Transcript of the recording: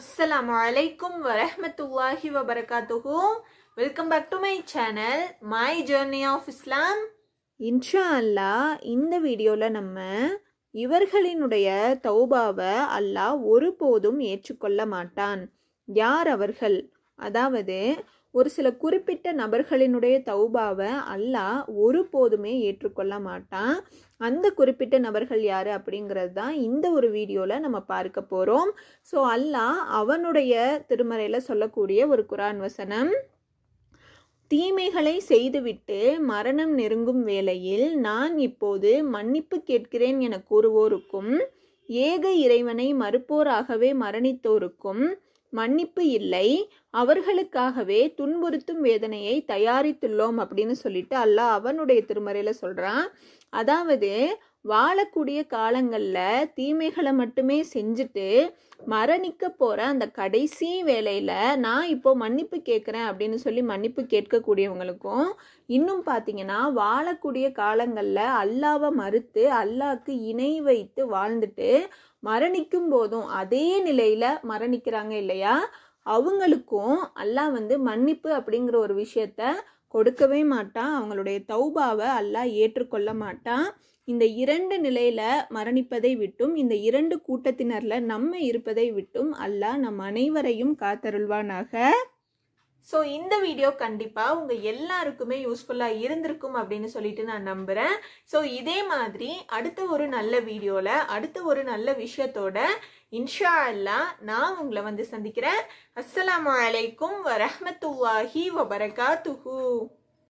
அஸ்லாம் வலைக்கும் வரமத்துல்லாஹி வபரகாத்துஹு welcome back to my channel my journey of Islam இன்ஷா அல்லா இந்த வீடியோவில் நம்ம இவர்களினுடைய தௌபாவை அல்லாஹ் ஒருபோதும் ஏற்றுக்கொள்ள மாட்டான் யார் அவர்கள் அதாவது ஒரு சில குறிப்பிட்ட நபர்களினுடைய தௌபாவை அல்லாஹ் ஒருபோதுமே ஏற்றுக்கொள்ள மாட்டான் அந்த குறிப்பிட்ட நபர்கள் யார் அப்படிங்கிறது தான் இந்த ஒரு வீடியோவில் நம்ம பார்க்க போகிறோம் ஸோ அல்லாஹ் அவனுடைய திருமறையில் சொல்லக்கூடிய ஒரு குரான் வசனம் தீமைகளை செய்துவிட்டு மரணம் நெருங்கும் வேளையில் நான் இப்போது மன்னிப்பு கேட்கிறேன் என கூறுவோருக்கும் ஏக இறைவனை மறுப்போராகவே மரணித்தோருக்கும் மன்னிப்பு இல்லை அவர்களுக்காகவே துன்புறுத்தும் வேதனையை தயாரித்துள்ளோம் அப்படின்னு சொல்லிட்டு அல்லாஹ் அவனுடைய திருமறையில் சொல்கிறான் அதாவது வாழக்கூடிய காலங்களில் தீமைகளை மட்டுமே செஞ்சுட்டு மரணிக்க போகிற அந்த கடைசி வேலையில் நான் இப்போது மன்னிப்பு கேட்குறேன் அப்படின்னு சொல்லி மன்னிப்பு கேட்கக்கூடியவங்களுக்கும் இன்னும் பார்த்தீங்கன்னா வாழக்கூடிய காலங்களில் அல்லாவை மறுத்து அல்லாவுக்கு இணை வைத்து வாழ்ந்துட்டு மரணிக்கும் போதும் அதே நிலையில் மரணிக்கிறாங்க இல்லையா அவங்களுக்கும் அல்லாஹ் வந்து மன்னிப்பு அப்படிங்கிற ஒரு விஷயத்த கொடுக்கவே மாட்டான் அவங்களுடைய தௌபாவை அல்லாஹ் ஏற்றுக்கொள்ள மாட்டான் இந்த இரண்டு நிலையில மரணிப்பதை விட்டும் இந்த இரண்டு கூட்டத்தினர்ல நம்ம இருப்பதை விட்டும் அல்லாஹ் நம் அனைவரையும் காத்தருள்வானாக ஸோ இந்த வீடியோ கண்டிப்பாக உங்கள் எல்லாருக்குமே யூஸ்ஃபுல்லாக இருந்திருக்கும் அப்படின்னு சொல்லிட்டு நான் நம்புகிறேன் ஸோ இதே மாதிரி அடுத்த ஒரு நல்ல வீடியோவில் அடுத்த ஒரு நல்ல விஷயத்தோட இன்ஷா அல்லா நான் உங்களை வந்து சந்திக்கிறேன் அஸ்லாம் வலைக்கும் வரமத்துவாஹி வபரகாத்துஹூ